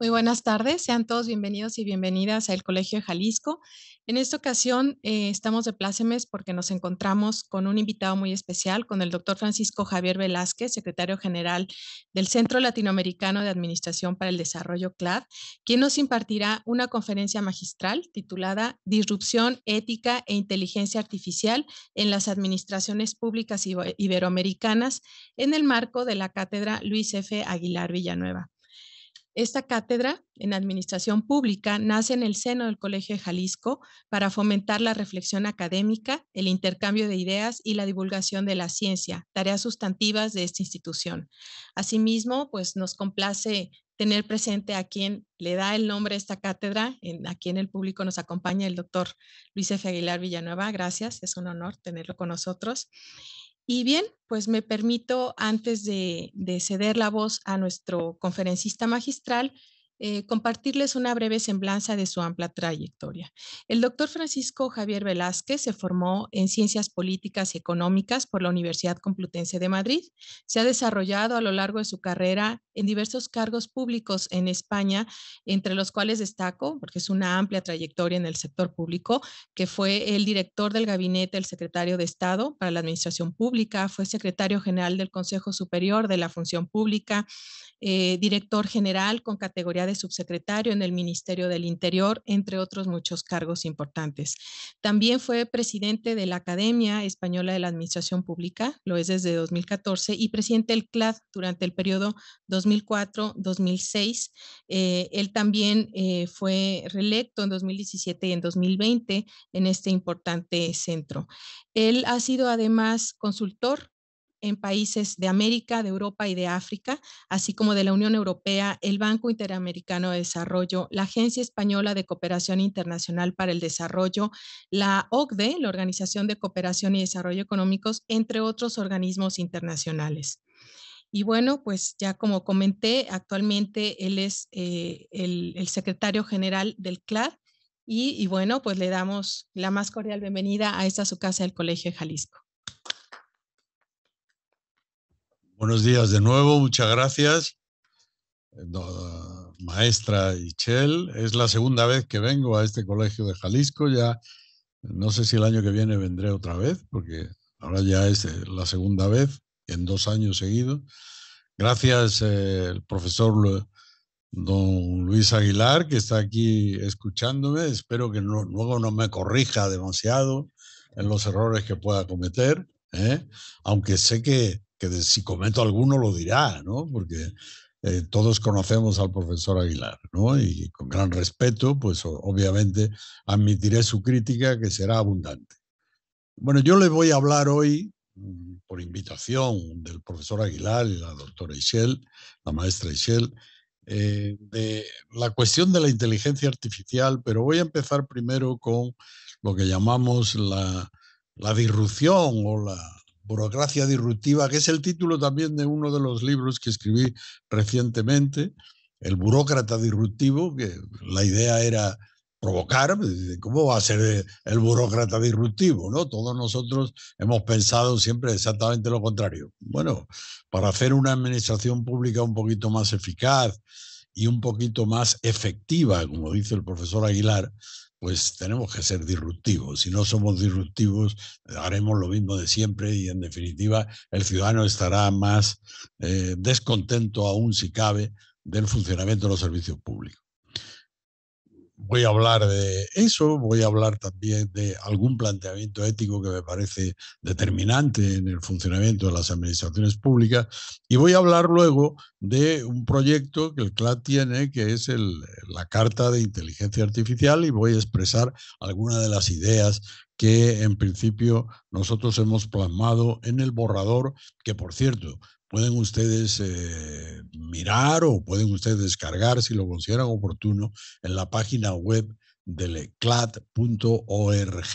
Muy buenas tardes, sean todos bienvenidos y bienvenidas al Colegio de Jalisco. En esta ocasión eh, estamos de plácemes porque nos encontramos con un invitado muy especial, con el doctor Francisco Javier Velázquez, secretario general del Centro Latinoamericano de Administración para el Desarrollo CLAD, quien nos impartirá una conferencia magistral titulada Disrupción Ética e Inteligencia Artificial en las Administraciones Públicas Iberoamericanas en el marco de la Cátedra Luis F. Aguilar Villanueva. Esta cátedra en Administración Pública nace en el seno del Colegio de Jalisco para fomentar la reflexión académica, el intercambio de ideas y la divulgación de la ciencia, tareas sustantivas de esta institución. Asimismo, pues nos complace tener presente a quien le da el nombre a esta cátedra, en, aquí en el público nos acompaña el doctor Luis F. Aguilar Villanueva, gracias, es un honor tenerlo con nosotros. Y bien, pues me permito, antes de, ceder la voz a nuestro conferencista magistral, eh, compartirles una breve semblanza de su amplia trayectoria. El doctor Francisco Javier Velázquez se formó en Ciencias Políticas y Económicas por la Universidad Complutense de Madrid. Se ha desarrollado a lo largo de su carrera en diversos cargos públicos en España, entre los cuales destaco, porque es una amplia trayectoria en el sector público, que fue el director del gabinete del secretario de Estado para la Administración Pública, fue secretario general del Consejo Superior de la Función Pública, eh, director general con categoría de subsecretario en el Ministerio del Interior, entre otros muchos cargos importantes. También fue presidente de la Academia Española de la Administración Pública, lo es desde 2014, y presidente del CLAD durante el periodo 2004-2006. Eh, él también eh, fue reelecto en 2017 y en 2020 en este importante centro. Él ha sido además consultor en países de América, de Europa y de África, así como de la Unión Europea, el Banco Interamericano de Desarrollo, la Agencia Española de Cooperación Internacional para el Desarrollo, la OCDE, la Organización de Cooperación y Desarrollo Económicos, entre otros organismos internacionales. Y bueno, pues ya como comenté, actualmente él es eh, el, secretario general del CLAD y, bueno, pues le damos la más cordial bienvenida a esta su casa del Colegio Jalisco. Buenos días de nuevo, muchas gracias. Eh, maestra Ichel, es la segunda vez que vengo a este colegio de Jalisco, ya no sé si el año que viene vendré otra vez, porque ahora ya es eh, la segunda vez en dos años seguidos. Gracias eh, profesor don Luis Aguilar, que está aquí escuchándome. Espero que luego no me corrija demasiado en los errores que pueda cometer, aunque sé que que si comento alguno lo dirá, ¿no? Porque eh, todos conocemos al profesor Aguilar, ¿no? Y con gran respeto, pues obviamente admitiré su crítica que será abundante. Bueno, yo le voy a hablar hoy, mm, por invitación del profesor Aguilar y la doctora Ishel, la maestra Ishel, eh, de la cuestión de la inteligencia artificial, pero voy a empezar primero con lo que llamamos la, la disrupción o la, Burocracia Disruptiva, que es el título también de uno de los libros que escribí recientemente, El Burócrata Disruptivo, que la idea era provocar, pues, ¿cómo va a ser el burócrata disruptivo? ¿no? Todos nosotros hemos pensado siempre exactamente lo contrario. Bueno, para hacer una administración pública un poquito más eficaz y un poquito más efectiva, como dice el profesor Aguilar, pues tenemos que ser disruptivos. Si no somos disruptivos, haremos lo mismo de siempre y en definitiva el ciudadano estará más eh, descontento aún si cabe del funcionamiento de los servicios públicos voy a hablar de eso, voy a hablar también de algún planteamiento ético que me parece determinante en el funcionamiento de las administraciones públicas y voy a hablar luego de un proyecto que el CLAT tiene, que es el, la Carta de Inteligencia Artificial y voy a expresar algunas de las ideas que en principio nosotros hemos plasmado en el borrador, que por cierto pueden ustedes eh, mirar o pueden ustedes descargar si lo consideran oportuno en la página web del e CLAT.org.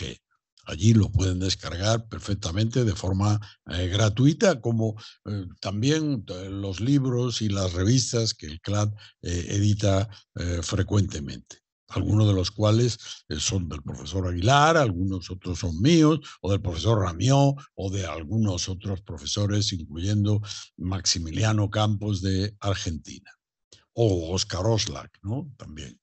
Allí lo pueden descargar perfectamente de forma eh, gratuita, como eh, también los libros y las revistas que el CLAT edita frecuentemente algunos de los cuales eh, son del profesor Aguilar, algunos otros son míos, o del profesor Ramió, o de algunos otros profesores, incluyendo Maximiliano Campos de Argentina, o Oscar Oslak, ¿no? También.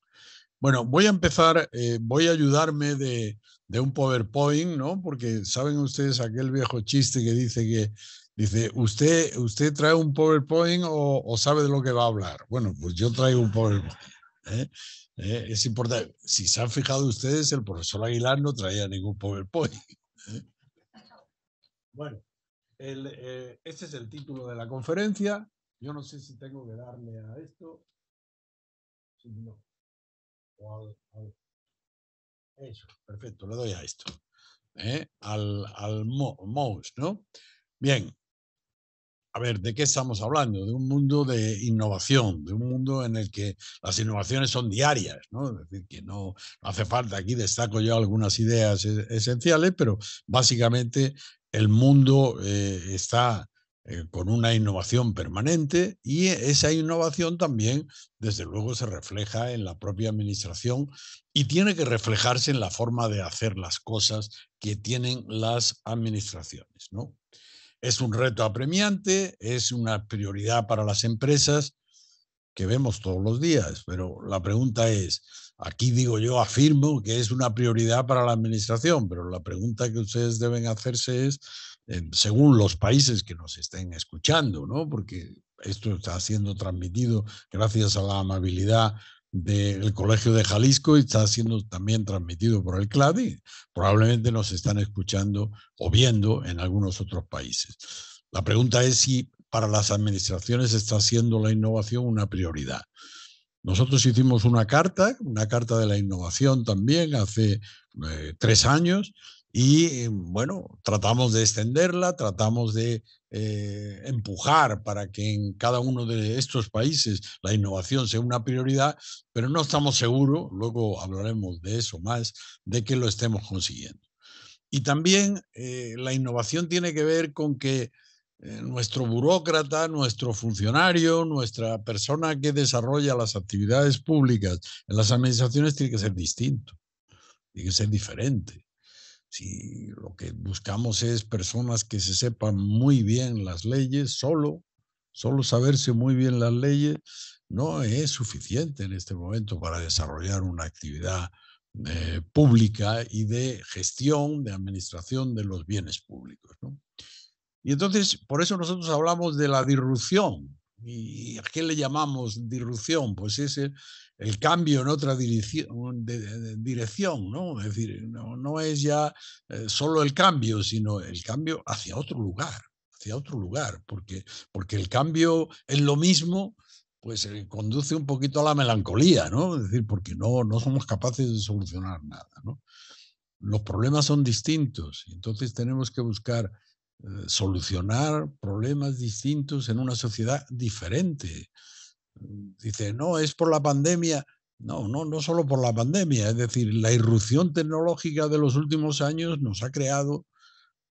Bueno, voy a empezar, eh, voy a ayudarme de, un PowerPoint, ¿no? Porque saben ustedes aquel viejo chiste que dice que, dice, ¿usted, usted trae un PowerPoint o, sabe de lo que va a hablar? Bueno, pues yo traigo un PowerPoint. ¿eh? ¿eh? es importante. Si se han fijado ustedes, el profesor Aguilar no traía ningún PowerPoint. ¿eh? Bueno, eh, este es el título de la conferencia. Yo no sé si tengo que darle a esto. no. Eso, perfecto, le doy a esto. al, al mouse, ¿no? Bien, a ver, ¿de qué estamos hablando? De un mundo de innovación, de un mundo en el que las innovaciones son diarias, ¿no? Es decir, que no, hace falta, aquí destaco yo algunas ideas esenciales, pero básicamente el mundo eh, está eh, con una innovación permanente y esa innovación también, desde luego, se refleja en la propia administración y tiene que reflejarse en la forma de hacer las cosas que tienen las administraciones, ¿no? Es un reto apremiante, es una prioridad para las empresas que vemos todos los días, pero la pregunta es, aquí digo yo, afirmo que es una prioridad para la Administración, pero la pregunta que ustedes deben hacerse es, em, según los países que nos estén escuchando, ¿no? porque esto está siendo transmitido gracias a la amabilidad del Colegio de Jalisco y está siendo también transmitido por el CLADI. Probablemente nos están escuchando o viendo en algunos otros países. La pregunta es si para las administraciones está siendo la innovación una prioridad. Nosotros hicimos una carta, una carta de la innovación también hace eh, tres años y bueno, tratamos de extenderla, tratamos de eh, empujar para que en cada uno de estos países la innovación sea una prioridad, pero no estamos seguros, luego hablaremos de eso más, de que lo estemos consiguiendo. Y también eh, la innovación tiene que ver con que eh, nuestro burócrata, nuestro funcionario, nuestra persona que desarrolla las actividades públicas en las administraciones tiene que ser distinto, tiene que ser diferente. Si lo que buscamos es personas que se sepan muy bien las leyes, solo, solo saberse muy bien las leyes no es suficiente en este momento para desarrollar una actividad eh, pública y de gestión, de administración de los bienes públicos. Y entonces, por eso nosotros hablamos de la disrupción. ¿Y a qué le llamamos disrupción? Pues es el cambio en otra dirección, ¿no? Es decir, no, es ya eh, solo el cambio, sino el cambio hacia otro lugar, hacia otro lugar, porque, porque el cambio en lo mismo pues eh, conduce un poquito a la melancolía, ¿no? Es decir, porque no, no somos capaces de solucionar nada, ¿no? Los problemas son distintos, entonces tenemos que buscar eh, solucionar problemas distintos en una sociedad diferente dice, no, es por la pandemia. No, no, no solo por la pandemia, es decir, la irrupción tecnológica de los últimos años nos ha creado,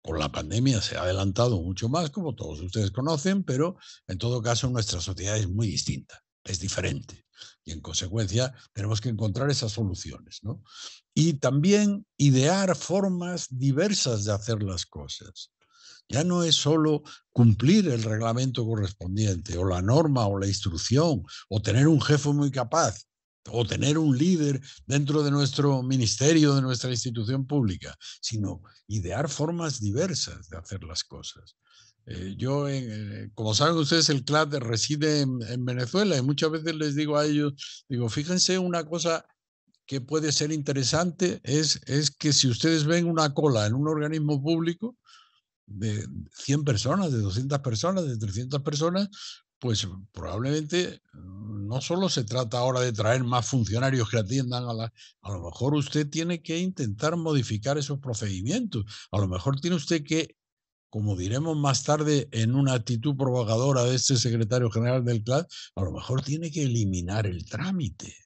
con la pandemia se ha adelantado mucho más, como todos ustedes conocen, pero en todo caso nuestra sociedad es muy distinta, es diferente. Y en consecuencia tenemos que encontrar esas soluciones, ¿no? Y también idear formas diversas de hacer las cosas. Ya no es solo cumplir el reglamento correspondiente o la norma o la instrucción o tener un jefe muy capaz o tener un líder dentro de nuestro ministerio, de nuestra institución pública, sino idear formas diversas de hacer las cosas. Eh, yo, eh, eh, como saben ustedes, el CLAD reside en, en, Venezuela y muchas veces les digo a ellos, digo, fíjense una cosa que puede ser interesante es, es que si ustedes ven una cola en un organismo público, de 100 personas, de 200 personas, de 300 personas, pues probablemente mm, no solo se trata ahora de traer más funcionarios que atiendan a la... A lo mejor usted tiene que intentar modificar esos procedimientos. A lo mejor tiene usted que, como diremos más tarde en una actitud provocadora de este secretario general del CLAD, a lo mejor tiene que eliminar el trámite.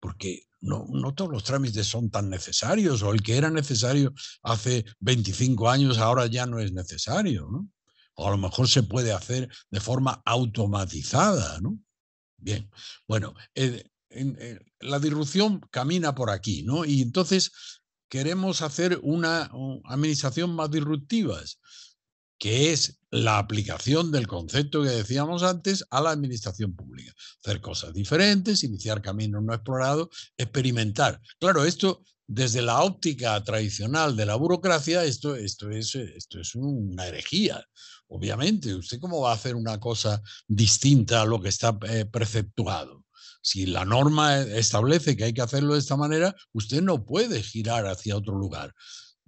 Porque no, todos los trámites son tan necesarios, o el que era necesario hace 25 años ahora ya no es necesario, ¿no? O a lo mejor se puede hacer de forma automatizada, ¿no? Bien, bueno, eh, eh, la disrupción camina por aquí, ¿no? Y entonces queremos hacer una administración más disruptivas que es la aplicación del concepto que decíamos antes a la administración pública. Hacer cosas diferentes, iniciar caminos no explorados, experimentar. Claro, esto desde la óptica tradicional de la burocracia, esto, esto, es, esto es una herejía. Obviamente, ¿usted cómo va a hacer una cosa distinta a lo que está eh, preceptuado? si la norma eh, establece que hay que hacerlo de esta manera, usted no puede girar hacia otro lugar.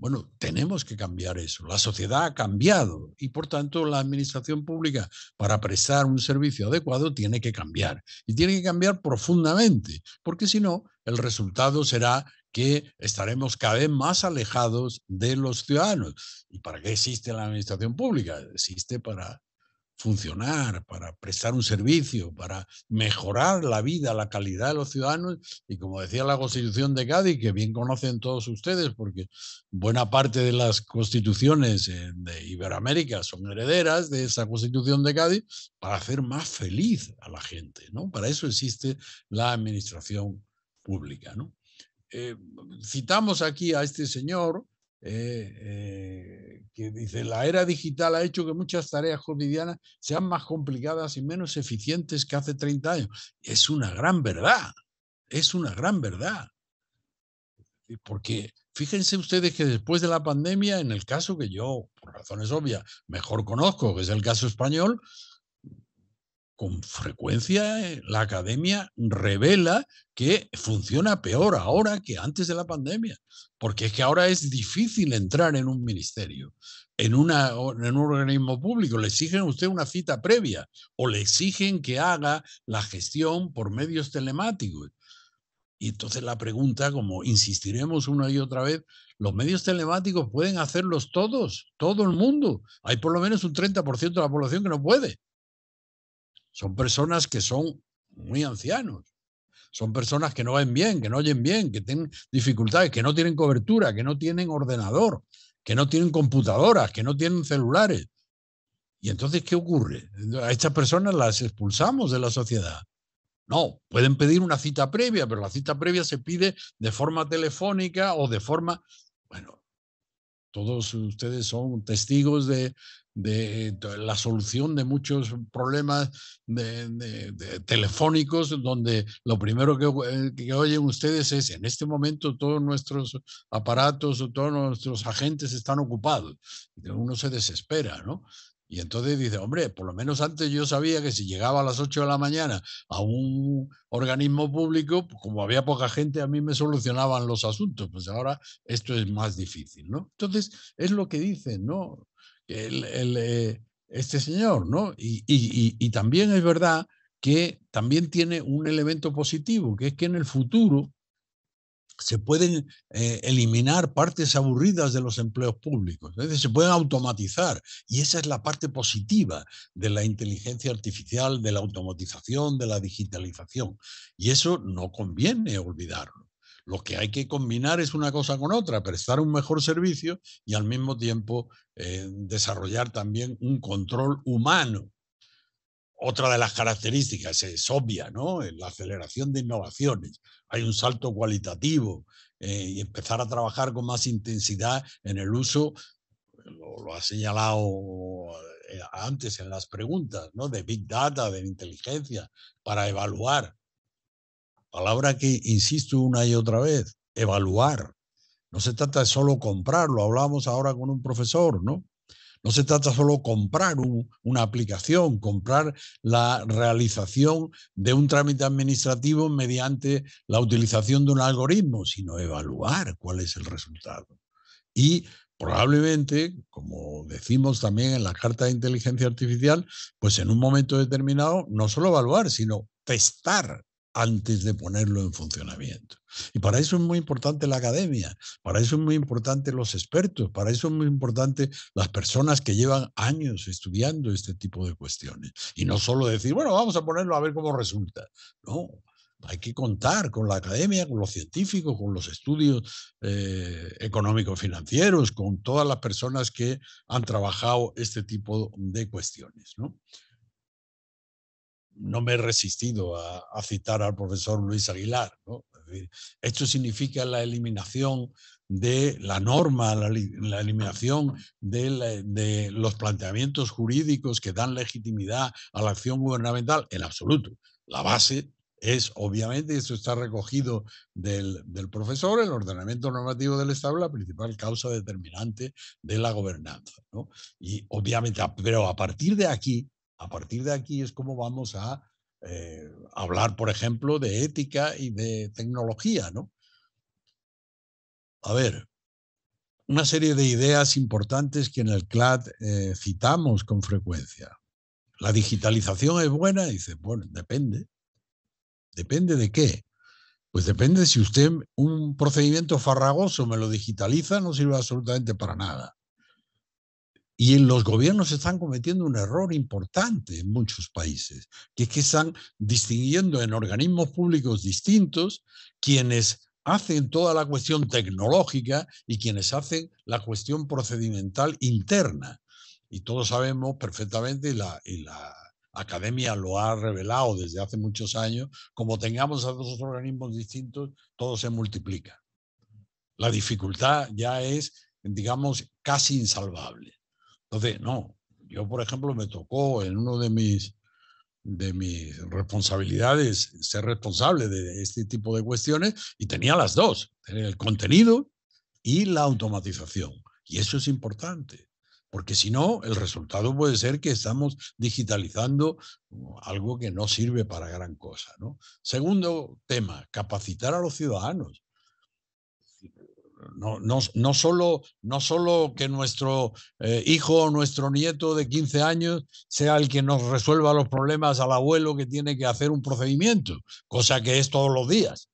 Bueno, tenemos que cambiar eso. La sociedad ha cambiado y por tanto la administración pública para prestar un servicio adecuado tiene que cambiar y tiene que cambiar profundamente, porque si no, el resultado será que estaremos cada vez más alejados de los ciudadanos. ¿Y para qué existe la administración pública? Existe para funcionar, para prestar un servicio, para mejorar la vida, la calidad de los ciudadanos. Y como decía la Constitución de Cádiz, que bien conocen todos ustedes, porque buena parte de las constituciones eh, de Iberoamérica son herederas de esa Constitución de Cádiz, para hacer más feliz a la gente. ¿no? Para eso existe la administración pública. Eh, citamos aquí a este señor eh, eh, que dice, la era digital ha hecho que muchas tareas cotidianas sean más complicadas y menos eficientes que hace 30 años. Es una gran verdad, es una gran verdad. Porque fíjense ustedes que después de la pandemia, en el caso que yo, por razones obvias, mejor conozco, que es el caso español, con frecuencia eh, la academia revela que funciona peor ahora que antes de la pandemia, porque es que ahora es difícil entrar en un ministerio, en, una, en un organismo público, le exigen a usted una cita previa o le exigen que haga la gestión por medios telemáticos. Y entonces la pregunta, como insistiremos una y otra vez, los medios telemáticos pueden hacerlos todos, todo el mundo. Hay por lo menos un 30% de la población que no puede. Son personas que son muy ancianos. Son personas que no ven bien, que no oyen bien, que tienen dificultades, que no tienen cobertura, que no tienen ordenador, que no tienen computadoras, que no tienen celulares. ¿Y entonces qué ocurre? A estas personas las expulsamos de la sociedad. No, pueden pedir una cita previa, pero la cita previa se pide de forma telefónica o de forma... Bueno, todos ustedes son testigos de, la solución de muchos problemas de, telefónicos, donde lo primero que, eh, que, oyen ustedes es, en este momento todos nuestros aparatos o todos nuestros agentes están ocupados. Uno se desespera, ¿no? Y entonces dice, hombre, por lo menos antes yo sabía que si llegaba a las 8 de la mañana a un organismo público, pues como había poca gente, a mí me solucionaban los asuntos. Pues ahora esto es más difícil, ¿no? Entonces, es lo que dice ¿no? Eh, este señor, ¿no? Y, y también es verdad que también tiene un elemento positivo, que es que en el futuro se pueden eh, eliminar partes aburridas de los empleos públicos, se pueden automatizar. Y esa es la parte positiva de la inteligencia artificial, de la automatización, de la digitalización. Y eso no conviene olvidarlo. Lo que hay que combinar es una cosa con otra, prestar un mejor servicio y al mismo tiempo eh, desarrollar también un control humano otra de las características es obvia, ¿no? La aceleración de innovaciones. Hay un salto cualitativo eh, y empezar a trabajar con más intensidad en el uso, lo, lo ha señalado eh, antes en las preguntas, ¿no? De Big Data, de inteligencia, para evaluar. Palabra que insisto una y otra vez, evaluar. No se trata de solo comprarlo, hablamos ahora con un profesor, ¿no? No se trata solo de comprar una aplicación, comprar la realización de un trámite administrativo mediante la utilización de un algoritmo, sino evaluar cuál es el resultado. Y probablemente, como decimos también en la Carta de Inteligencia Artificial, pues en un momento determinado no solo evaluar, sino testar antes de ponerlo en funcionamiento. Y para eso es muy importante la academia, para eso es muy importante los expertos, para eso es muy importante las personas que llevan años estudiando este tipo de cuestiones. Y no solo decir, bueno, vamos a ponerlo a ver cómo resulta. No, hay que contar con la academia, con los científicos, con los estudios eh, económicos financieros, con todas las personas que han trabajado este tipo de cuestiones. ¿no? no me he resistido a, citar al profesor Luis Aguilar. Esto significa la eliminación de la norma, la, eliminación de, los planteamientos jurídicos que dan legitimidad a la acción gubernamental, en absoluto. La base es, obviamente, y esto está recogido del, profesor, el ordenamiento normativo del Estado, la principal causa determinante de la gobernanza. Y obviamente, pero a partir de aquí, a partir de aquí es como vamos a eh, hablar, por ejemplo, de ética y de tecnología, ¿no? A ver, una serie de ideas importantes que en el CLAD eh, citamos con frecuencia. ¿La digitalización es buena? Dice, bueno, depende. ¿Depende de qué? Pues depende si usted un procedimiento farragoso me lo digitaliza, no sirve absolutamente para nada. Y en los gobiernos están cometiendo un error importante en muchos países, que es que están distinguiendo en organismos públicos distintos quienes hacen toda la cuestión tecnológica y quienes hacen la cuestión procedimental interna. Y todos sabemos perfectamente, la, y la academia lo ha revelado desde hace muchos años, como tengamos a dos organismos distintos, todo se multiplica. La dificultad ya es, digamos, casi insalvable. Entonces, no, yo por ejemplo me tocó en uno de mis, de mis responsabilidades ser responsable de este tipo de cuestiones y tenía las dos, el contenido y la automatización. Y eso es importante, porque si no, el resultado puede ser que estamos digitalizando algo que no sirve para gran cosa. ¿no? Segundo tema, capacitar a los ciudadanos no, solo, no solo que nuestro eh, hijo o nuestro nieto de 15 años sea el que nos resuelva los problemas al abuelo que tiene que hacer un procedimiento, cosa que es todos los días,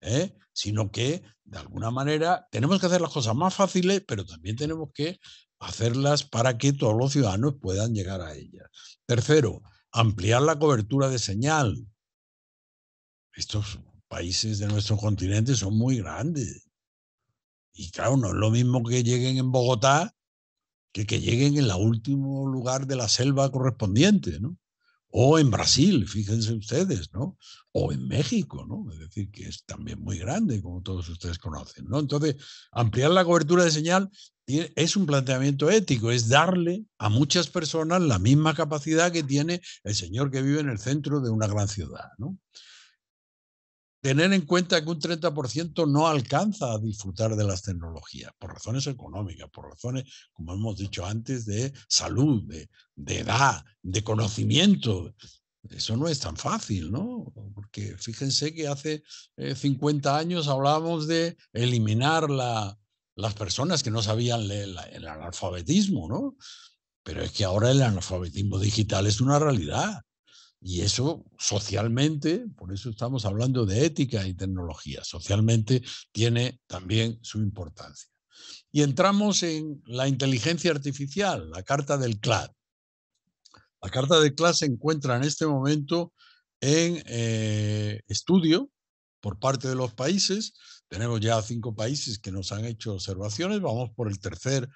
¿eh? sino que de alguna manera tenemos que hacer las cosas más fáciles, pero también tenemos que hacerlas para que todos los ciudadanos puedan llegar a ellas. Tercero, ampliar la cobertura de señal. Estos países de nuestro continente son muy grandes y claro, no es lo mismo que lleguen en Bogotá que que lleguen en el último lugar de la selva correspondiente, ¿no? O en Brasil, fíjense ustedes, ¿no? O en México, ¿no? Es decir, que es también muy grande, como todos ustedes conocen, ¿no? Entonces, ampliar la cobertura de señal es un planteamiento ético, es darle a muchas personas la misma capacidad que tiene el señor que vive en el centro de una gran ciudad, ¿no? tener en cuenta que un 30% no alcanza a disfrutar de las tecnologías por razones económicas, por razones, como hemos dicho antes, de salud, de, edad, de conocimiento. Eso no es tan fácil, ¿no? Porque fíjense que hace 50 eh, años hablábamos de eliminar las personas que no sabían leer el analfabetismo, ¿no? Pero es que ahora el analfabetismo digital es una realidad. Y eso socialmente, por eso estamos hablando de ética y tecnología, socialmente tiene también su importancia. Y entramos en la inteligencia artificial, la carta del CLAD. La carta del CLAD se encuentra en este momento en eh, estudio por parte de los países. Tenemos ya cinco países que nos han hecho observaciones. Vamos por el tercer,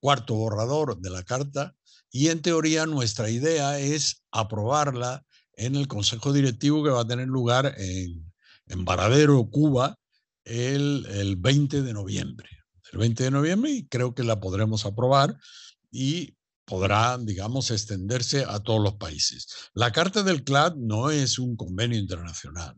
cuarto borrador de la carta. Y en teoría nuestra idea es aprobarla en el Consejo Directivo que va a tener lugar en, en Varadero, Cuba, el, el 20 de noviembre. El 20 de noviembre y creo que la podremos aprobar y podrá, digamos, extenderse a todos los países. La Carta del CLAD no es un convenio internacional,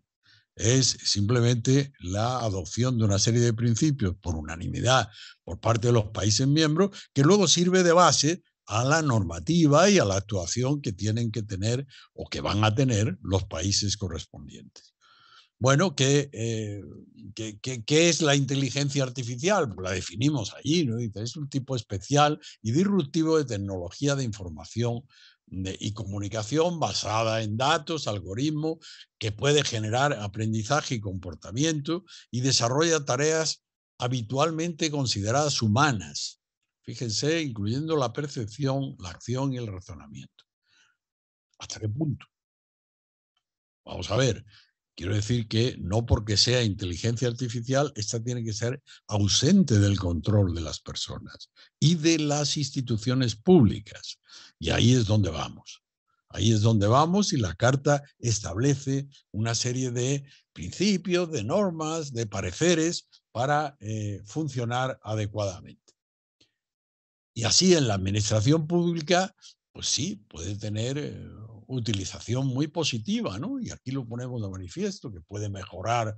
es simplemente la adopción de una serie de principios por unanimidad por parte de los países miembros que luego sirve de base a la normativa y a la actuación que tienen que tener o que van a tener los países correspondientes. Bueno, eh, ¿qué, es la inteligencia artificial? Pues la definimos allí, ¿no? es un tipo especial y disruptivo de tecnología de información y comunicación basada en datos, algoritmos, que puede generar aprendizaje y comportamiento y desarrolla tareas habitualmente consideradas humanas Fíjense, incluyendo la percepción, la acción y el razonamiento. ¿Hasta qué punto? Vamos a ver, quiero decir que no porque sea inteligencia artificial, esta tiene que ser ausente del control de las personas y de las instituciones públicas. Y ahí es donde vamos. Ahí es donde vamos y la carta establece una serie de principios, de normas, de pareceres para eh, funcionar adecuadamente. Y así en la administración pública, pues sí, puede tener eh, utilización muy positiva, ¿no? Y aquí lo ponemos de manifiesto, que puede mejorar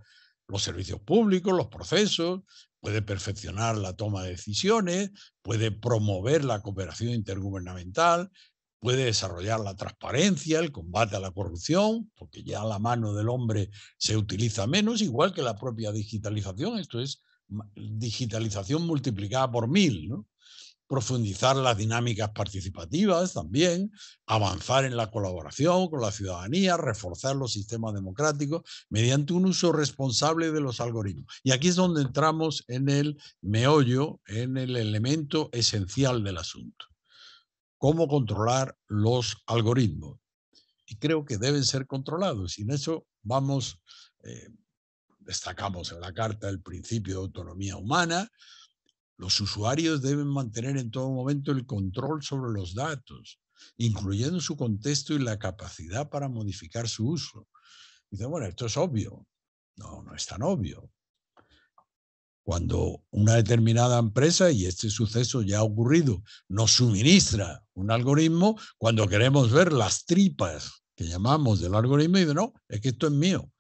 los servicios públicos, los procesos, puede perfeccionar la toma de decisiones, puede promover la cooperación intergubernamental, puede desarrollar la transparencia, el combate a la corrupción, porque ya la mano del hombre se utiliza menos, igual que la propia digitalización, esto es digitalización multiplicada por mil, ¿no? profundizar las dinámicas participativas también, avanzar en la colaboración con la ciudadanía, reforzar los sistemas democráticos mediante un uso responsable de los algoritmos. Y aquí es donde entramos en el meollo, en el elemento esencial del asunto. Cómo controlar los algoritmos. Y creo que deben ser controlados. Y en eso vamos, eh, destacamos en la carta el principio de autonomía humana, los usuarios deben mantener en todo momento el control sobre los datos, incluyendo su contexto y la capacidad para modificar su uso. Dice, bueno, esto es obvio. No, no es tan obvio. Cuando una determinada empresa, y este suceso ya ha ocurrido, nos suministra un algoritmo, cuando queremos ver las tripas que llamamos del algoritmo, dice, no, es que esto es mío,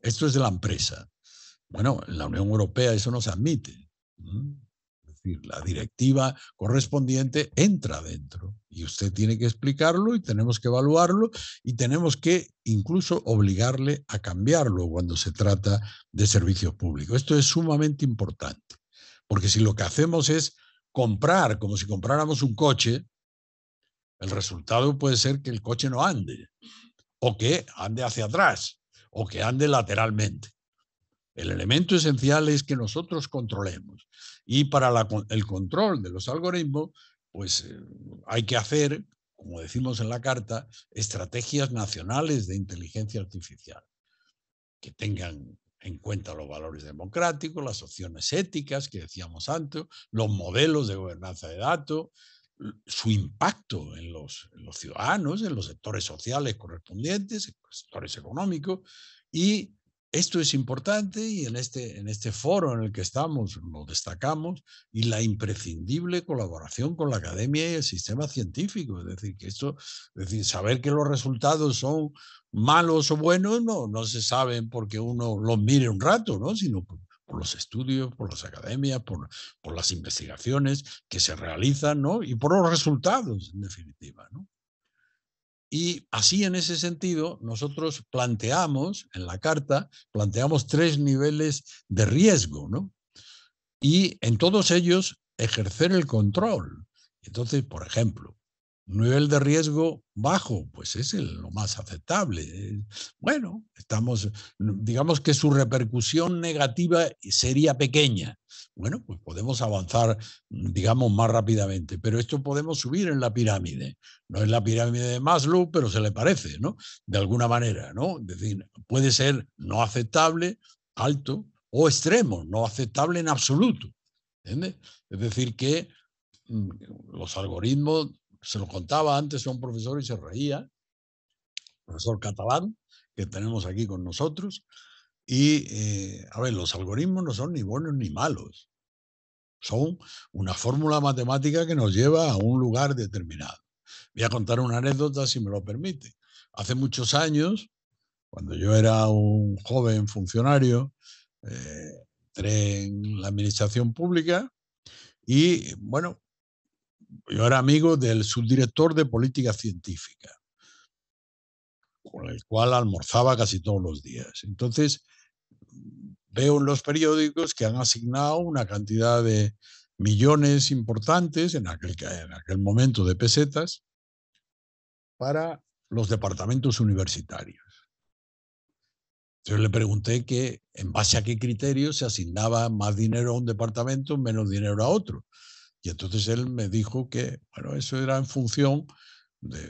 esto es de la empresa. Bueno, en la Unión Europea eso no se admite. Mm decir, la directiva correspondiente entra dentro y usted tiene que explicarlo y tenemos que evaluarlo y tenemos que incluso obligarle a cambiarlo cuando se trata de servicios públicos. Esto es sumamente importante, porque si lo que hacemos es comprar, como si compráramos un coche, el resultado puede ser que el coche no ande, o que ande hacia atrás, o que ande lateralmente. El elemento esencial es que nosotros controlemos. Y para el control de los algoritmos, pues eh, hay que hacer, como decimos en la carta, estrategias nacionales de inteligencia artificial que tengan en cuenta los valores democráticos, las opciones éticas que decíamos antes, los modelos de gobernanza de datos, su impacto en los, en los ciudadanos, en los sectores sociales correspondientes, en los sectores económicos y esto es importante y en este, en este foro en el que estamos lo destacamos y la imprescindible colaboración con la academia y el sistema científico. Es decir, que esto, es decir, saber que los resultados son malos o buenos no, no se saben porque uno los mire un rato, ¿no? sino por, los estudios, por las academias, por, las investigaciones que se realizan y por los resultados, en definitiva. ¿no? Y así en ese sentido, nosotros planteamos en la carta, planteamos tres niveles de riesgo, ¿no? Y en todos ellos ejercer el control. Entonces, por ejemplo, nivel de riesgo bajo, pues es lo más aceptable. Eh, bueno, estamos, digamos que su repercusión negativa sería pequeña. Bueno, pues podemos avanzar, mm, digamos, más rápidamente, pero esto podemos subir en la pirámide. No es la pirámide de Maslow, pero se le parece, ¿no? De alguna manera, ¿no? Es decir, puede ser no aceptable, alto o extremo, no aceptable en absoluto. Es decir, que mm, los algoritmos se lo contaba antes a un profesor y se reía, profesor catalán, que tenemos aquí con nosotros. Y, eh, a ver, los algoritmos no son ni buenos ni malos. Son una fórmula matemática que nos lleva a un lugar determinado. Voy a contar una anécdota, si me lo permite. Hace muchos años, cuando yo era un joven funcionario, eh, entré en la administración pública y, bueno, yo era amigo del subdirector de política científica, con el cual almorzaba casi todos los días. Entonces, veo en los periódicos que han asignado una cantidad de millones importantes en aquel, en aquel momento de pesetas para los departamentos universitarios. Yo le pregunté que en base a qué criterio se asignaba más dinero a un departamento, menos dinero a otro. Y entonces él me dijo que, bueno, eso era en función de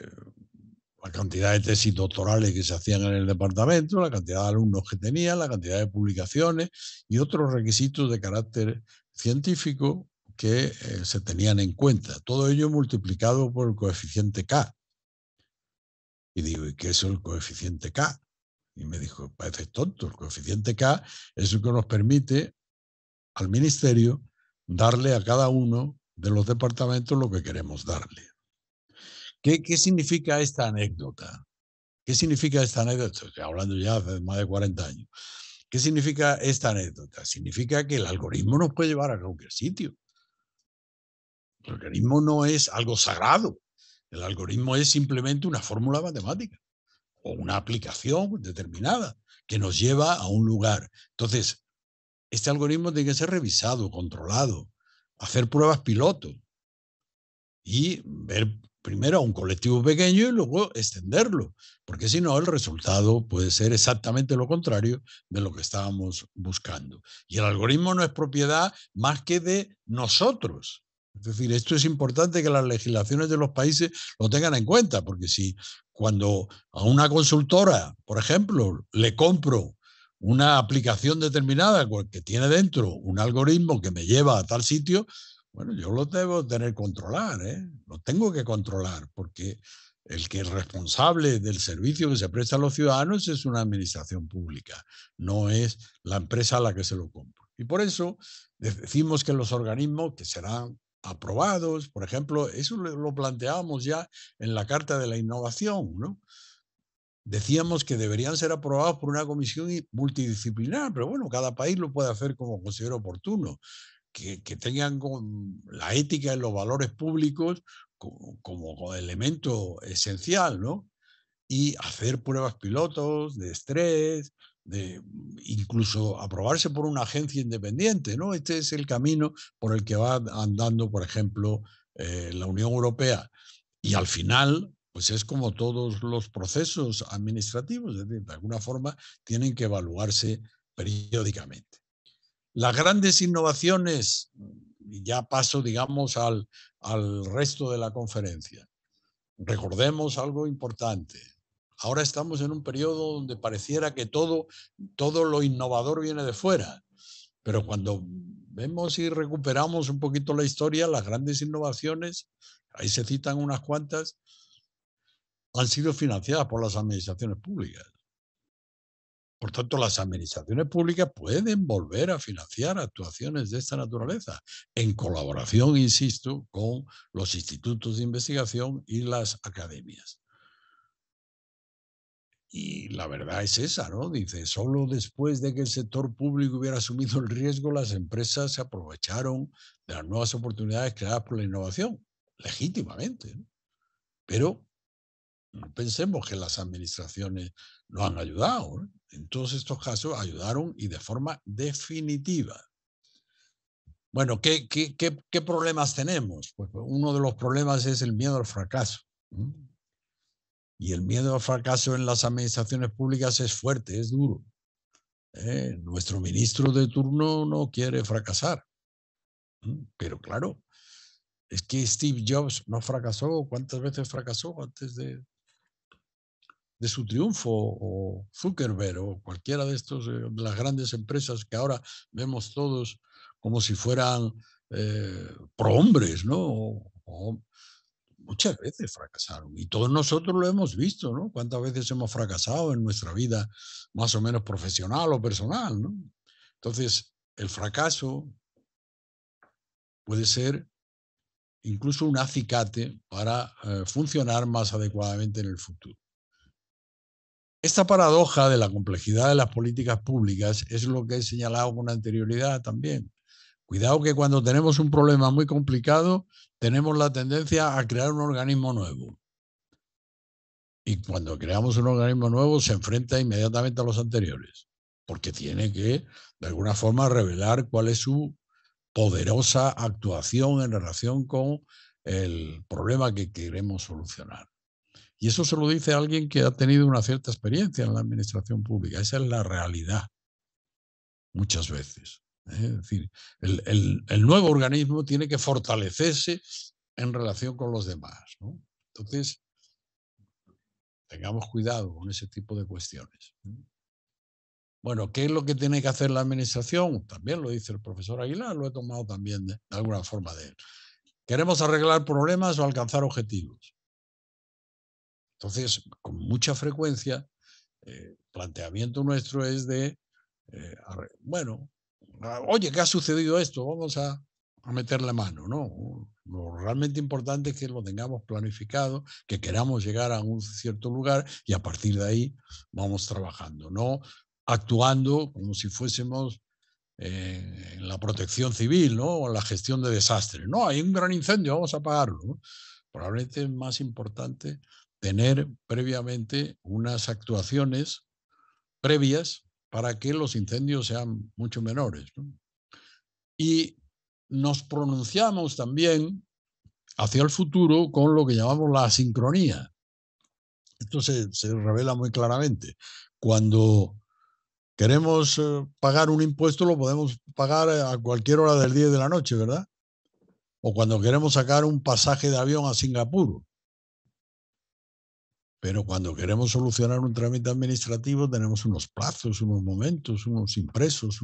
la cantidad de tesis doctorales que se hacían en el departamento, la cantidad de alumnos que tenía, la cantidad de publicaciones y otros requisitos de carácter científico que eh, se tenían en cuenta. Todo ello multiplicado por el coeficiente K. Y digo, ¿y qué es el coeficiente K? Y me dijo, parece tonto, el coeficiente K es lo que nos permite al ministerio darle a cada uno de los departamentos lo que queremos darle. ¿Qué, qué significa esta anécdota? ¿Qué significa esta anécdota? Estoy hablando ya hace más de 40 años. ¿Qué significa esta anécdota? Significa que el algoritmo nos puede llevar a cualquier sitio. El algoritmo no es algo sagrado. El algoritmo es simplemente una fórmula matemática o una aplicación determinada que nos lleva a un lugar. Entonces, este algoritmo tiene que ser revisado, controlado, hacer pruebas piloto y ver primero a un colectivo pequeño y luego extenderlo, porque si no el resultado puede ser exactamente lo contrario de lo que estábamos buscando. Y el algoritmo no es propiedad más que de nosotros. Es decir, esto es importante que las legislaciones de los países lo tengan en cuenta, porque si cuando a una consultora, por ejemplo, le compro una aplicación determinada que tiene dentro un algoritmo que me lleva a tal sitio, bueno, yo lo debo tener controlar, ¿eh? lo tengo que controlar, porque el que es responsable del servicio que se presta a los ciudadanos es una administración pública, no es la empresa a la que se lo compra. Y por eso decimos que los organismos que serán aprobados, por ejemplo, eso lo planteamos ya en la Carta de la Innovación, ¿no? decíamos que deberían ser aprobados por una comisión multidisciplinar, pero bueno, cada país lo puede hacer como considera oportuno. Que, tengan la ética y los valores públicos como, elemento esencial, ¿no? Y hacer pruebas pilotos de estrés, de incluso aprobarse por una agencia independiente, ¿no? Este es el camino por el que va andando, por ejemplo, eh, la Unión Europea. Y al final, pues es como todos los procesos administrativos, es decir, de alguna forma tienen que evaluarse periódicamente. Las grandes innovaciones, ya paso, digamos, al, al resto de la conferencia. Recordemos algo importante. Ahora estamos en un periodo donde pareciera que todo, todo lo innovador viene de fuera, pero cuando vemos y recuperamos un poquito la historia, las grandes innovaciones, ahí se citan unas cuantas, han sido financiadas por las administraciones públicas. Por tanto, las administraciones públicas pueden volver a financiar actuaciones de esta naturaleza, en colaboración, insisto, con los institutos de investigación y las academias. Y la verdad es esa, ¿no? Dice, solo después de que el sector público hubiera asumido el riesgo, las empresas se aprovecharon de las nuevas oportunidades creadas por la innovación, legítimamente. ¿no? Pero pensemos que las administraciones no han ayudado. En todos estos casos ayudaron y de forma definitiva. Bueno, ¿qué, qué, problemas tenemos? Pues, pues uno de los problemas es el miedo al fracaso. Y el miedo al fracaso en las administraciones públicas es fuerte, es duro. ¿eh? Nuestro ministro de turno no quiere fracasar. Pero claro, es que Steve Jobs no fracasó. ¿Cuántas veces fracasó antes de, de su triunfo, o Zuckerberg, o cualquiera de estos, eh, las grandes empresas que ahora vemos todos como si fueran eh, pro-hombres, ¿no? muchas veces fracasaron y todos nosotros lo hemos visto, ¿no? Cuántas veces hemos fracasado en nuestra vida más o menos profesional o personal, Entonces, el fracaso puede ser incluso un acicate para eh, funcionar más adecuadamente en el futuro. Esta paradoja de la complejidad de las políticas públicas es lo que he señalado con anterioridad también. Cuidado que cuando tenemos un problema muy complicado, tenemos la tendencia a crear un organismo nuevo. Y cuando creamos un organismo nuevo, se enfrenta inmediatamente a los anteriores, porque tiene que, de alguna forma, revelar cuál es su poderosa actuación en relación con el problema que queremos solucionar. Y eso se lo dice alguien que ha tenido una cierta experiencia en la administración pública. Esa es la realidad, muchas veces. ¿eh? Es decir, el, nuevo organismo tiene que fortalecerse en relación con los demás. Entonces, tengamos cuidado con ese tipo de cuestiones. ¿eh? Bueno, ¿qué es lo que tiene que hacer la administración? También lo dice el profesor Aguilar, lo he tomado también de, de alguna forma de él. Queremos arreglar problemas o alcanzar objetivos. Entonces, con mucha frecuencia, eh, planteamiento nuestro es de, eh, bueno, ah, oye, ¿qué ha sucedido esto? Vamos a, meterle mano, ¿no? Lo realmente importante es que lo tengamos planificado, que queramos llegar a un cierto lugar y a partir de ahí vamos trabajando, no actuando como si fuésemos eh, en la protección civil, ¿no? O en la gestión de desastres. No, hay un gran incendio, vamos a apagarlo. Probablemente es más importante tener previamente unas actuaciones previas para que los incendios sean mucho menores. Y nos pronunciamos también hacia el futuro con lo que llamamos la sincronía. Esto se, se revela muy claramente. Cuando queremos eh, pagar un impuesto, lo podemos pagar eh, a cualquier hora del día de la noche, ¿verdad? O cuando queremos sacar un pasaje de avión a Singapur, pero cuando queremos solucionar un trámite administrativo tenemos unos plazos, unos momentos, unos impresos,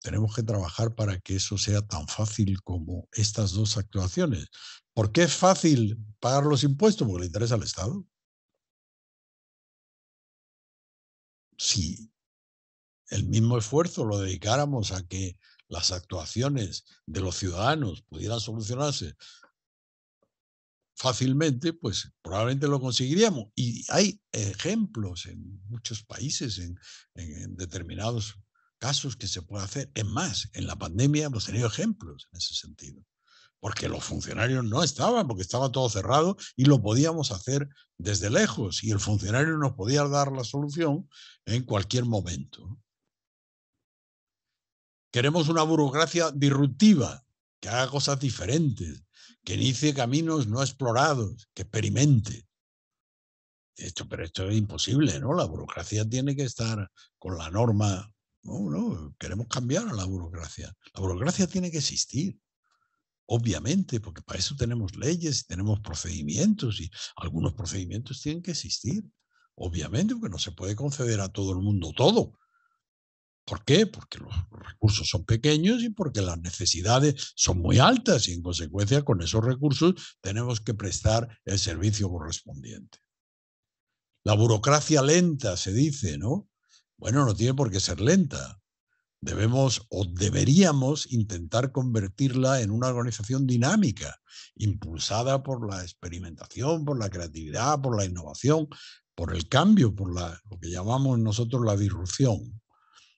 Tenemos que trabajar para que eso sea tan fácil como estas dos actuaciones. ¿Por qué es fácil pagar los impuestos? Porque le interesa al Estado. Si el mismo esfuerzo lo dedicáramos a que las actuaciones de los ciudadanos pudieran solucionarse fácilmente, pues probablemente lo conseguiríamos. Y hay ejemplos en muchos países, en, determinados casos que se puede hacer. Es más, en la pandemia hemos tenido ejemplos en ese sentido, porque los funcionarios no estaban, porque estaba todo cerrado y lo podíamos hacer desde lejos y el funcionario nos podía dar la solución en cualquier momento. Queremos una burocracia disruptiva que haga cosas diferentes, que inicie caminos no explorados, que experimente. Esto, pero esto es imposible, ¿no? La burocracia tiene que estar con la norma. No, no, queremos cambiar a la burocracia. La burocracia tiene que existir, obviamente, porque para eso tenemos leyes tenemos procedimientos y algunos procedimientos tienen que existir, obviamente, porque no se puede conceder a todo el mundo todo. ¿Por qué? Porque los recursos son pequeños y porque las necesidades son muy altas y en consecuencia con esos recursos tenemos que prestar el servicio correspondiente. La burocracia lenta se dice, ¿no? Bueno, no tiene por qué ser lenta. Debemos o deberíamos intentar convertirla en una organización dinámica, impulsada por la experimentación, por la creatividad, por la innovación, por el cambio, por lo que llamamos nosotros la disrupción.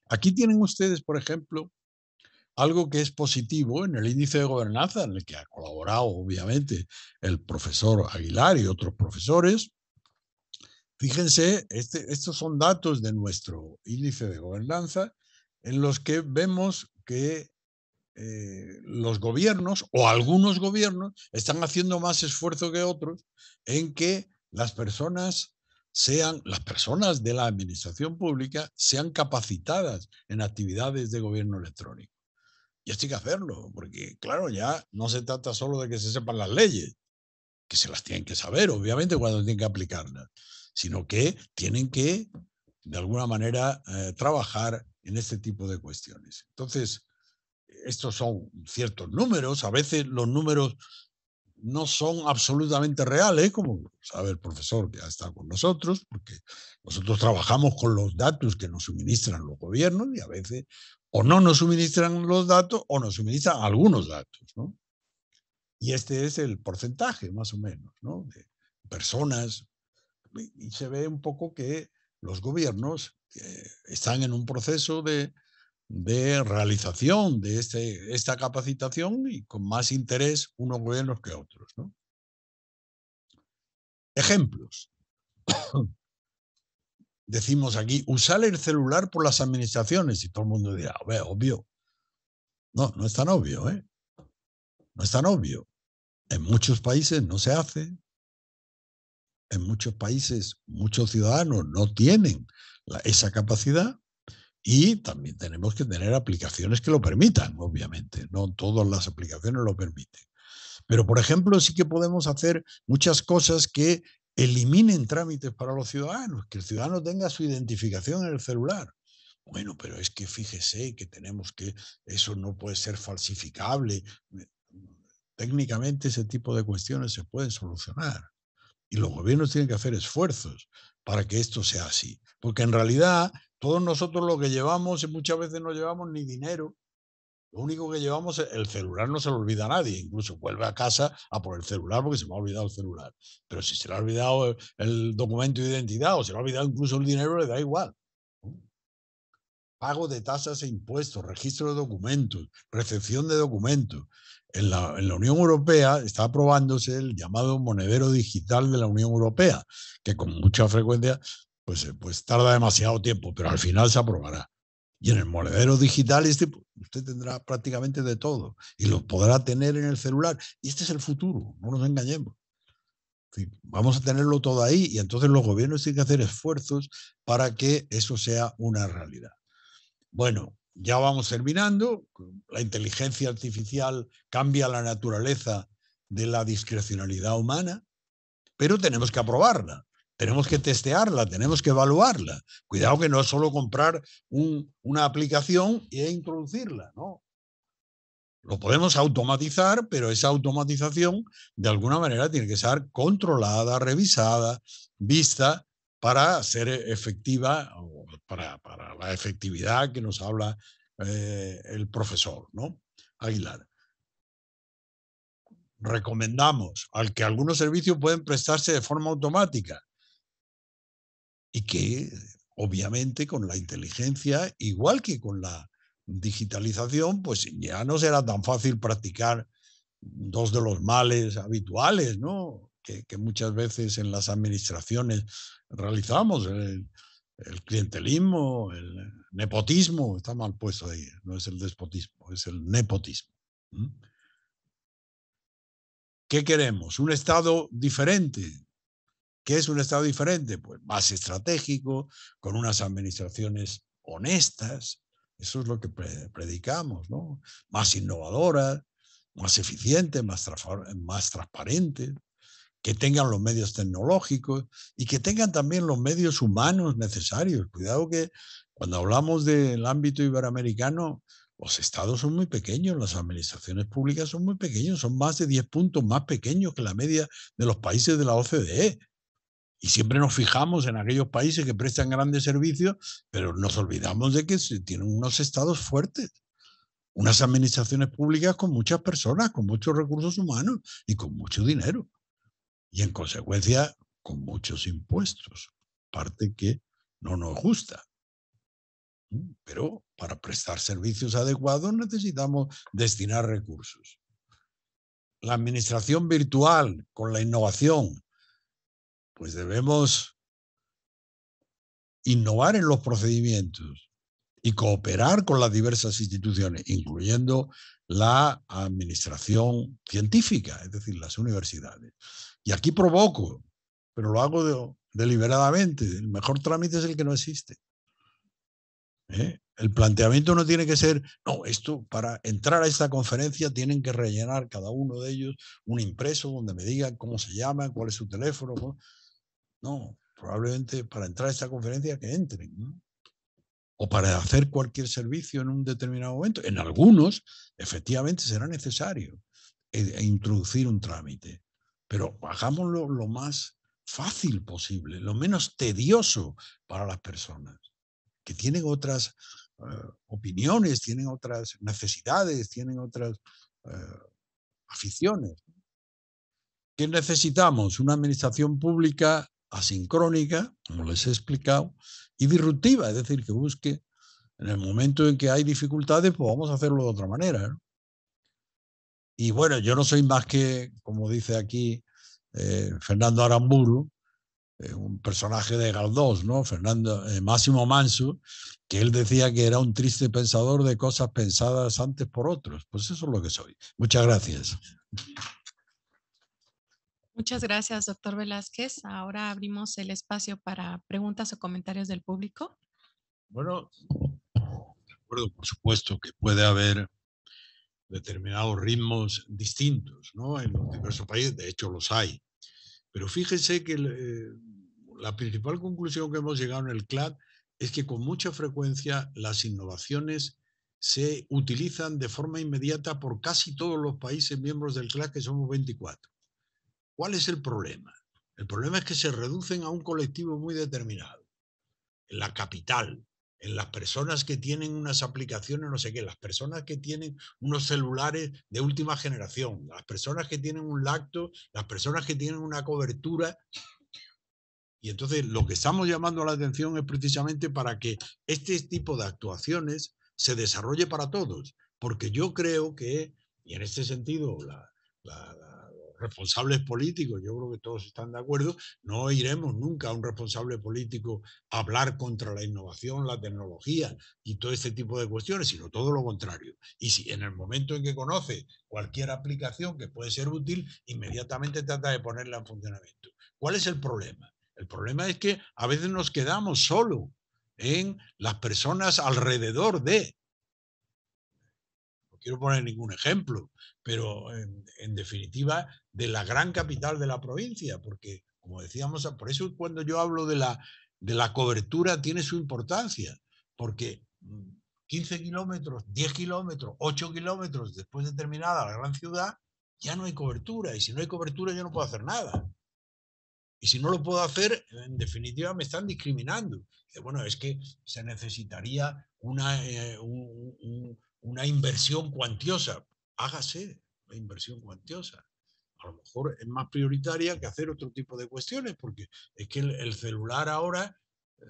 Aquí tienen ustedes, por ejemplo, algo que es positivo en el índice de gobernanza, en el que ha colaborado obviamente el profesor Aguilar y otros profesores. Fíjense, este, estos son datos de nuestro índice de gobernanza en los que vemos que eh, los gobiernos o algunos gobiernos están haciendo más esfuerzo que otros en que las personas sean las personas de la administración pública sean capacitadas en actividades de gobierno electrónico. Y esto hay que hacerlo, porque claro, ya no se trata solo de que se sepan las leyes, que se las tienen que saber, obviamente, cuando tienen que aplicarlas, sino que tienen que, de alguna manera, eh, trabajar en este tipo de cuestiones. Entonces, estos son ciertos números, a veces los números no son absolutamente reales, como sabe el profesor que ha estado con nosotros, porque nosotros trabajamos con los datos que nos suministran los gobiernos y a veces o no nos suministran los datos o nos suministran algunos datos, Y este es el porcentaje, más o menos, De personas. Y se ve un poco que los gobiernos eh, están en un proceso de de realización de este, esta capacitación y con más interés unos gobiernos que otros. Ejemplos. Decimos aquí, usar el celular por las administraciones y todo el mundo dirá, Ve, obvio. No, no es tan obvio, ¿eh? No es tan obvio. En muchos países no se hace. En muchos países muchos ciudadanos no tienen esa capacidad y también tenemos que tener aplicaciones que lo permitan, obviamente. No todas las aplicaciones lo permiten. Pero, por ejemplo, sí que podemos hacer muchas cosas que eliminen trámites para los ciudadanos, que el ciudadano tenga su identificación en el celular. Bueno, pero es que fíjese que tenemos que, eso no puede ser falsificable. Técnicamente ese tipo de cuestiones se pueden solucionar y los gobiernos tienen que hacer esfuerzos para que esto sea así. Porque en realidad todos nosotros lo que llevamos, y muchas veces no llevamos ni dinero, lo único que llevamos es el celular, no se lo olvida a nadie, incluso vuelve a casa a por el celular porque se me ha olvidado el celular. Pero si se le ha olvidado el, documento de identidad o se le ha olvidado incluso el dinero, le da igual. Pago de tasas e impuestos, registro de documentos, recepción de documentos. En la, en la Unión Europea está aprobándose el llamado monedero digital de la Unión Europea, que con mucha frecuencia pues, eh, pues, tarda demasiado tiempo, pero al final se aprobará. Y en el monedero digital este, pues, usted tendrá prácticamente de todo y lo podrá tener en el celular. Y este es el futuro, no nos engañemos. Vamos a tenerlo todo ahí y entonces los gobiernos tienen que hacer esfuerzos para que eso sea una realidad. Bueno, ya vamos terminando. La inteligencia artificial cambia la naturaleza de la discrecionalidad humana, pero tenemos que aprobarla tenemos que testearla, tenemos que evaluarla. Cuidado que no es solo comprar una aplicación e introducirla, ¿no? Lo podemos automatizar, pero esa automatización de alguna manera tiene que ser controlada, revisada, vista para ser efectiva, para, la efectividad que nos habla eh, el profesor, ¿no? Aguilar recomendamos al que algunos servicios pueden prestarse de forma automática, y que obviamente con la inteligencia, igual que con la digitalización, pues ya no será tan fácil practicar dos de los males habituales, ¿no? Que, muchas veces en las administraciones realizamos, el, el, clientelismo, el nepotismo, está mal puesto ahí, no es el despotismo, es el nepotismo. ¿Qué queremos? ¿Un Estado diferente? ¿Qué es un Estado diferente? Pues más estratégico, con unas administraciones honestas, eso es lo que predicamos, ¿no? Más innovadoras, más eficientes, más, transparentes, que tengan los medios tecnológicos y que tengan también los medios humanos necesarios. Cuidado que cuando hablamos del ámbito iberoamericano, los estados son muy pequeños, las administraciones públicas son muy pequeños, son más de 10 puntos más pequeños que la media de los países de la OCDE. Y siempre nos fijamos en aquellos países que prestan grandes servicios, pero nos olvidamos de que tienen unos estados fuertes, unas administraciones públicas con muchas personas, con muchos recursos humanos y con mucho dinero. Y en consecuencia, con muchos impuestos, parte que no nos gusta. Mm, pero para prestar servicios adecuados necesitamos destinar recursos. La administración virtual con la innovación, pues debemos innovar en los procedimientos y cooperar con las diversas instituciones, incluyendo la administración científica, es decir, las universidades. Y aquí provoco, pero lo hago deliberadamente. El mejor trámite es el que no existe. ¿Eh? El planteamiento no tiene que ser, no, esto para entrar a esta conferencia tienen que rellenar cada uno de ellos un impreso donde me digan cómo se llama, cuál es su teléfono. No, probablemente para entrar a esta conferencia que entren, o para hacer cualquier servicio en un determinado momento. En algunos, efectivamente, será necesario eh, e introducir un trámite, pero hagámoslo lo más fácil posible, lo menos tedioso para las personas, que tienen otras eh, opiniones, tienen otras necesidades, tienen otras eh, aficiones. ¿Qué necesitamos? Una administración pública asincrónica, como les he explicado, y disruptiva, es decir, que busque en el momento en que hay dificultades, pues vamos a hacerlo de otra manera. Y bueno, yo no soy más que, como dice aquí eh, Fernando Aramburu, eh, un personaje de Galdós, ¿no? Fernando eh, Máximo Manso, que él decía que era un triste pensador de cosas pensadas antes por otros. Pues eso es lo que soy. Muchas gracias. Muchas gracias, doctor Velázquez. Ahora abrimos el espacio para preguntas o comentarios del público. Bueno, de acuerdo, por supuesto, que puede haber determinados ritmos distintos ¿no? en los diversos países, de hecho los hay. Pero fíjense que eh, la principal conclusión que hemos llegado en el CLAD es que con mucha frecuencia las innovaciones se utilizan de forma inmediata por casi todos los países miembros del CLAD, que somos 24. ¿Cuál es el problema? El problema es que se reducen a un colectivo muy determinado, en la capital, en las personas que tienen unas aplicaciones, no sé qué, las personas que tienen unos celulares de última generación, las personas que tienen un lacto, las personas que tienen una cobertura. Y entonces lo que estamos llamando la atención es precisamente para que este tipo de actuaciones se desarrolle para todos, porque yo creo que, y en este sentido, la responsables políticos, yo creo que todos están de acuerdo, no iremos nunca a un responsable político a hablar contra la innovación, la tecnología y todo este tipo de cuestiones, sino todo lo contrario. Y si en el momento en que conoce cualquier aplicación que puede ser útil, inmediatamente trata de ponerla en funcionamiento. ¿Cuál es el problema? El problema es que a veces nos quedamos solo en las personas alrededor de, quiero poner ningún ejemplo, pero en, definitiva de la gran capital de la provincia, porque como decíamos, por eso cuando yo hablo de la, de la cobertura tiene su importancia, porque 15 mm, kilómetros, 10 kilómetros, 8 kilómetros después de terminada la gran ciudad, ya no hay cobertura, y si no hay cobertura yo no puedo hacer nada. Y si no lo puedo hacer, en definitiva me están discriminando. Bueno, es que se necesitaría una, eh, un, una inversión cuantiosa. Hágase la inversión cuantiosa. A lo mejor es más prioritaria que hacer otro tipo de cuestiones, porque es que el, celular ahora, eh,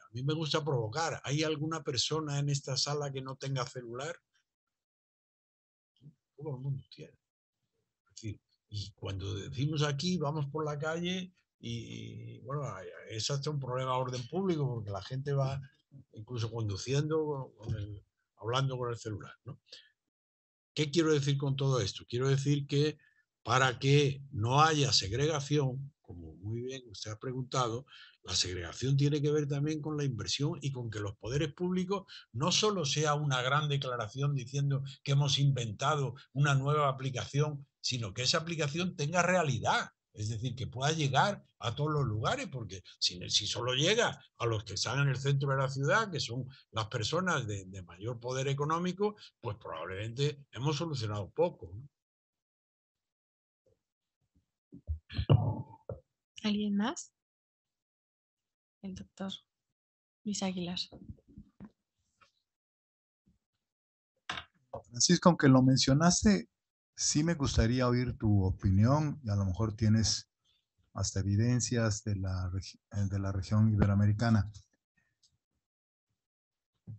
a mí me gusta provocar. ¿Hay alguna persona en esta sala que no tenga celular? Todo el mundo tiene. y cuando decimos aquí, vamos por la calle, y bueno, es hasta un problema de orden público, porque la gente va incluso conduciendo con el hablando con el celular. ¿Qué quiero decir con todo esto? Quiero decir que para que no haya segregación, como muy bien usted ha preguntado, la segregación tiene que ver también con la inversión y con que los poderes públicos no solo sea una gran declaración diciendo que hemos inventado una nueva aplicación, sino que esa aplicación tenga realidad, es decir, que pueda llegar a todos los lugares, porque si, solo llega a los que están en el centro de la ciudad, que son las personas de, mayor poder económico, pues probablemente hemos solucionado poco. ¿Alguien más? El doctor Luis Aguilar. Francisco, aunque lo mencionaste, Sí me gustaría oír tu opinión y a lo mejor tienes hasta evidencias de la, eh, de la región iberoamericana.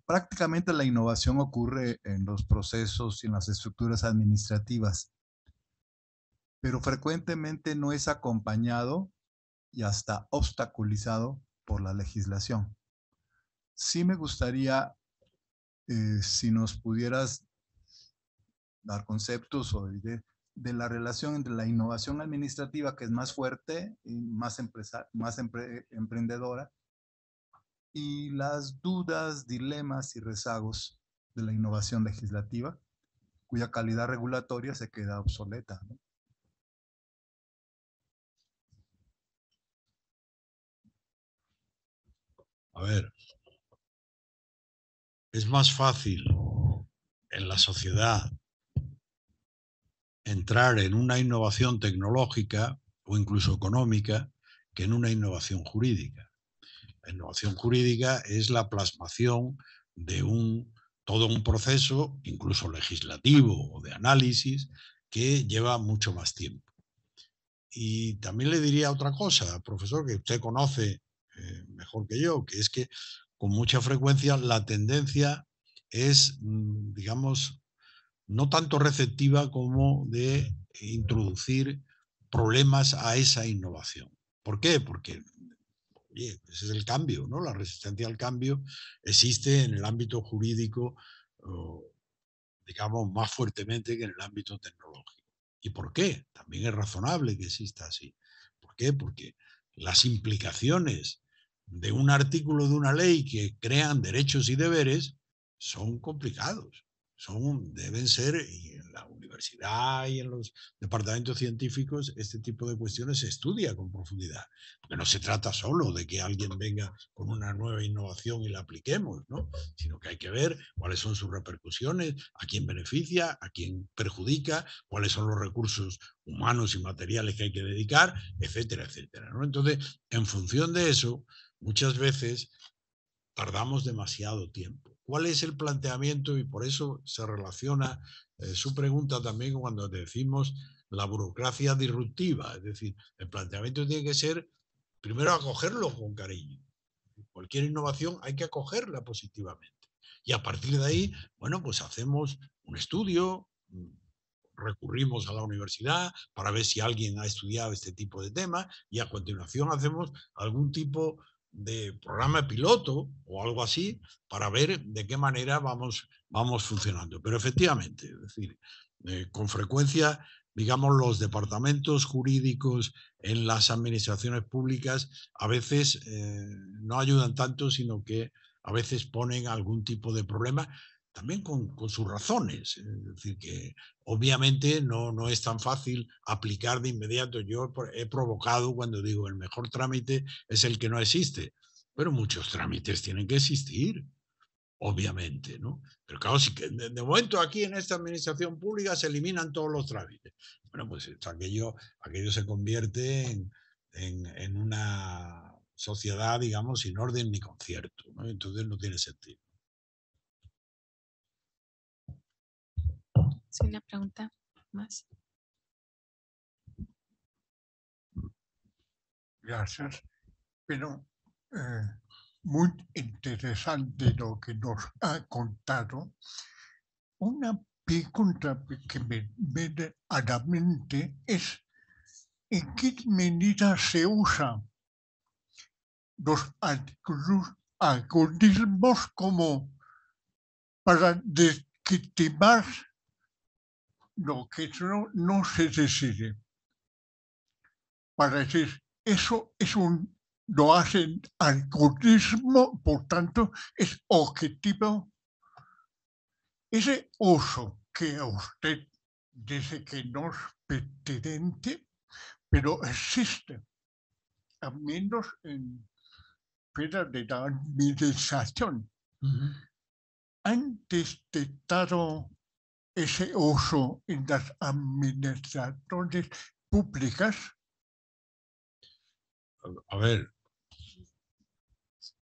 Prácticamente la innovación ocurre en los procesos y en las estructuras administrativas, pero frecuentemente no es acompañado y hasta obstaculizado por la legislación. Sí me gustaría, eh, si nos pudieras dar conceptos o de, la relación entre la innovación administrativa, que es más fuerte y más, más emprendedora, y las dudas, dilemas y rezagos de la innovación legislativa, cuya calidad regulatoria se queda obsoleta. A ver, es más fácil en la sociedad entrar en una innovación tecnológica o incluso económica que en una innovación jurídica. La innovación jurídica es la plasmación de un, todo un proceso, incluso legislativo o de análisis, que lleva mucho más tiempo. Y también le diría otra cosa, profesor, que usted conoce eh, mejor que yo, que es que con mucha frecuencia la tendencia es, mm, digamos, no tanto receptiva como de introducir problemas a esa innovación. ¿Por qué? Porque ese es el cambio, ¿no? La resistencia al cambio existe en el ámbito jurídico, digamos, más fuertemente que en el ámbito tecnológico. ¿Y por qué? También es razonable que exista así. ¿Por qué? Porque las implicaciones de un artículo de una ley que crean derechos y deberes son complicados deben ser, y en la universidad y en los departamentos científicos, este tipo de cuestiones se estudia con profundidad. no se trata solo de que alguien venga con una nueva innovación y la apliquemos, ¿no? sino que hay que ver cuáles son sus repercusiones, a quién beneficia, a quién perjudica, cuáles son los recursos humanos y materiales que hay que dedicar, etcétera, etcétera. ¿no? Entonces, en función de eso, muchas veces tardamos demasiado tiempo ¿Cuál es el planteamiento? Y por eso se relaciona eh, su pregunta también cuando decimos la burocracia disruptiva. Es decir, el planteamiento tiene que ser, primero, acogerlo con cariño. Cualquier innovación hay que acogerla positivamente. Y a partir de ahí, bueno, pues hacemos un estudio, mm, recurrimos a la universidad para ver si alguien ha estudiado este tipo de tema y a continuación hacemos algún tipo de programa piloto o algo así para ver de qué manera vamos, vamos funcionando. Pero efectivamente, es decir, eh, con frecuencia, digamos, los departamentos jurídicos en las administraciones públicas a veces eh, no ayudan tanto, sino que a veces ponen algún tipo de problema también con, sus razones. ¿eh? Es decir, que obviamente no, no es tan fácil aplicar de inmediato. Yo he provocado cuando digo el mejor trámite es el que no existe, pero muchos trámites tienen que existir, obviamente, ¿no? Pero claro, si de, momento aquí en esta administración pública se eliminan todos los trámites. Bueno, pues aquello, se convierte en, una sociedad, digamos, sin orden ni concierto, Entonces no tiene sentido. Sin una pregunta más. Gracias. Pero eh, muy interesante lo que nos ha contado. Una pregunta que me viene a la mente es en qué medida se usan los algoritmos como para desquitimar lo que no, se decide para decir, eso es un, lo hacen algoritmo, por tanto, es objetivo. Ese uso que usted dice que no es pertinente, pero existe, al menos en fuera de la administración. Han detectado ese uso en las administraciones públicas? A ver,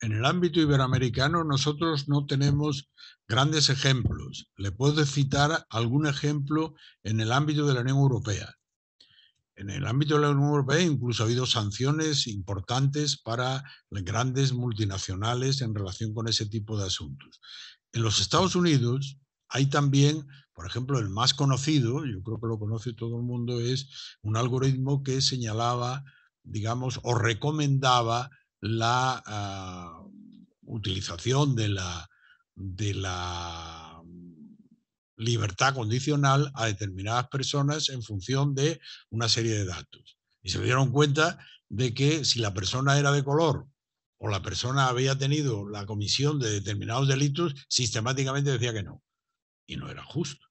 en el ámbito iberoamericano nosotros no tenemos grandes ejemplos. Le puedo citar algún ejemplo en el ámbito de la Unión Europea. En el ámbito de la Unión Europea incluso ha habido sanciones importantes para grandes multinacionales en relación con ese tipo de asuntos. En los Estados Unidos hay también por ejemplo, el más conocido, yo creo que lo conoce todo el mundo, es un algoritmo que señalaba, digamos, o recomendaba la ah, utilización de la libertad condicional a determinadas personas en función de una serie de datos. Y se dieron cuenta de que si la persona era de color o la persona había tenido la comisión de determinados delitos, sistemáticamente decía que no. Y no era justo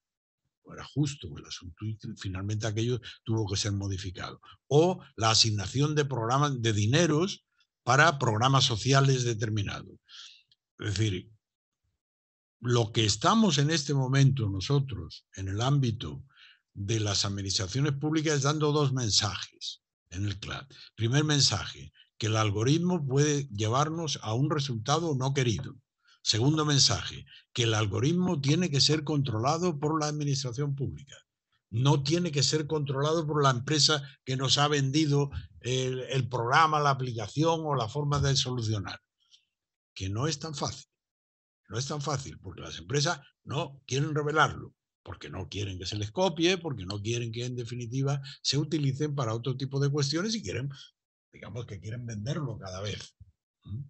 era justo el asunto y finalmente aquello tuvo que ser modificado. O la asignación de programas de dineros para programas sociales determinados. Es decir, lo que estamos en este momento nosotros en el ámbito de las administraciones públicas es dando dos mensajes en el CLAD. Primer mensaje, que el algoritmo puede llevarnos a un resultado no querido. Segundo mensaje, que el algoritmo tiene que ser controlado por la administración pública. No tiene que ser controlado por la empresa que nos ha vendido el, programa, la aplicación o la forma de solucionar. Que no es tan fácil. No es tan fácil porque las empresas no quieren revelarlo, porque no quieren que se les copie, porque no quieren que en definitiva se utilicen para otro tipo de cuestiones y quieren, digamos que quieren venderlo cada vez. ¿Mm?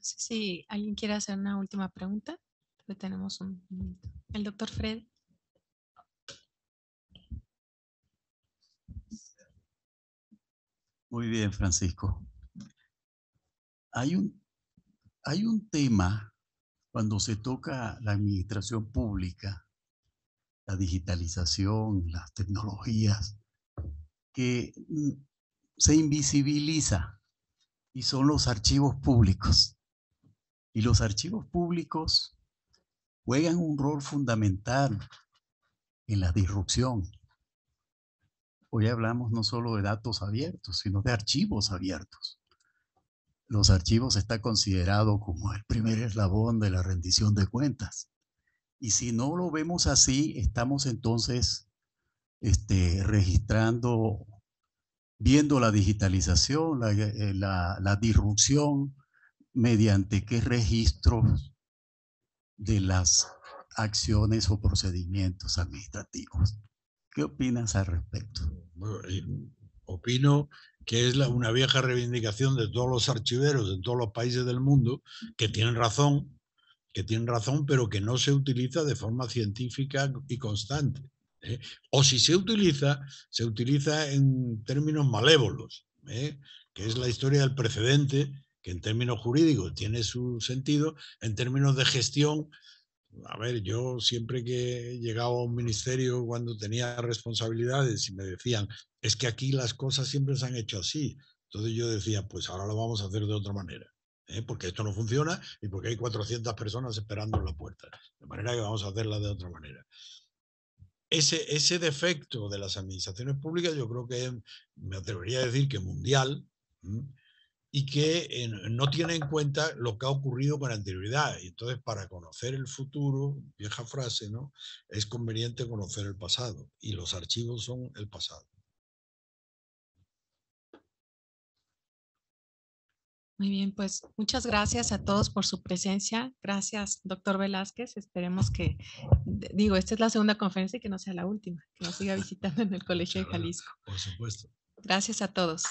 no si alguien quiere hacer una última pregunta, pero tenemos un minuto. El doctor Fred. Muy bien, Francisco. Hay un, hay un tema cuando se toca la administración pública, la digitalización, las tecnologías, que mm, se invisibiliza y son los archivos públicos. Y los archivos públicos juegan un rol fundamental en la disrupción. Hoy hablamos no solo de datos abiertos, sino de archivos abiertos. Los archivos está considerado como el primer eslabón de la rendición de cuentas. Y si no lo vemos así, estamos entonces este, registrando, viendo la digitalización, la, eh, la, la disrupción mediante qué registros de las acciones o procedimientos administrativos. ¿Qué opinas al respecto? Eh, opino que es una vieja reivindicación de todos los archiveros de todos los países del mundo que tienen razón, que tienen razón, pero que no se utiliza de forma científica y constante. ¿eh? O si se utiliza, se utiliza en términos malévolos, ¿eh? que es la historia del precedente que en términos jurídicos tiene su sentido, en términos de gestión, a ver, yo siempre que llegaba a un ministerio cuando tenía responsabilidades y me decían, es que aquí las cosas siempre se han hecho así. Entonces yo decía, pues ahora lo vamos a hacer de otra manera. ¿eh? porque esto no funciona y porque hay 400 personas esperando en la puerta. De manera que vamos a hacerla de otra manera. Ese, ese defecto de las administraciones públicas yo creo que me atrevería a decir que mundial, y que eh, no tiene en cuenta lo que ha ocurrido con anterioridad. y Entonces, para conocer el futuro, vieja frase, ¿no? Es conveniente conocer el pasado y los archivos son el pasado. Muy bien, pues muchas gracias a todos por su presencia. Gracias, doctor Velázquez. Esperemos que, digo, esta es la segunda conferencia y que no sea la última, que nos siga visitando en el Colegio de Jalisco. Por supuesto. Gracias a todos.